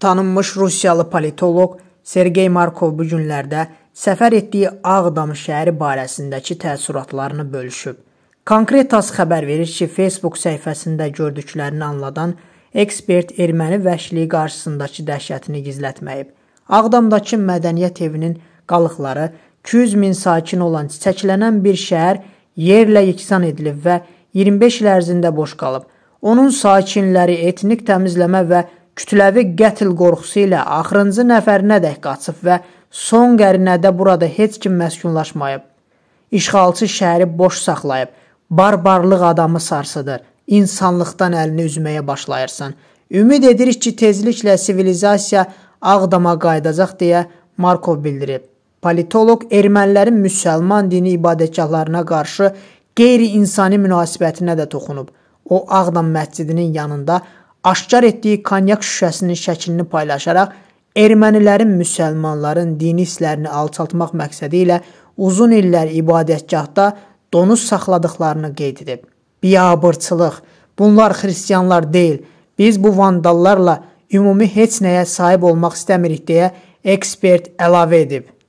Tanınmış rusiyalı politoloq Sergey Markov bu günlərdə səfər etdiyi Ağdam şəhəri barəsindəki təəssüratlarını bölüşüb. Konkretas xəbər verir ki, Facebook səhifəsində gördüklərini anladan ekspert erməni vəhşiliyi qarşısındakı dəhşətini gizlətməyib. Ağdamdakı mədəniyyət evinin qalıqları 200 min sakin olan çiçəklənən bir şəhər yerlə yeksan edilib və 25 il ərzində boş qalıb. Onun sakinləri etnik təmizləmə və kütləvi qətl qorxusu ilə axırıncı nəfərinədək qaçıb və son qərinədə burada heç kim məskunlaşmayıb. İşğalçı şəhəri boş saxlayıb, barbarlıq adamı sarsıdır. İnsanlıqdan əlini üzməyə başlayırsan. Ümid edirik ki, tezliklə sivilizasiya Ağdama qayıdacaq deyə Markov bildirib. Politoloq ermənilərin müsəlman dini ibadətgahlarına qarşı qeyri-insani münasibətinə də toxunub. O Ağdam məscidinin yanında aşkar etdiyi konyak şüşəsinin şəklini paylaşaraq ermənilərin müsəlmanların dini hisslərini alçaltmaq məqsədi ilə uzun illər ibadətgahda donuz saxladıqlarını qeyd edib. Biabırçılıq, bunlar xristianlar deyil, biz bu vandallarla ümumi heç nəyə sahib olmaq istəmirik deyə ekspert əlavə edib.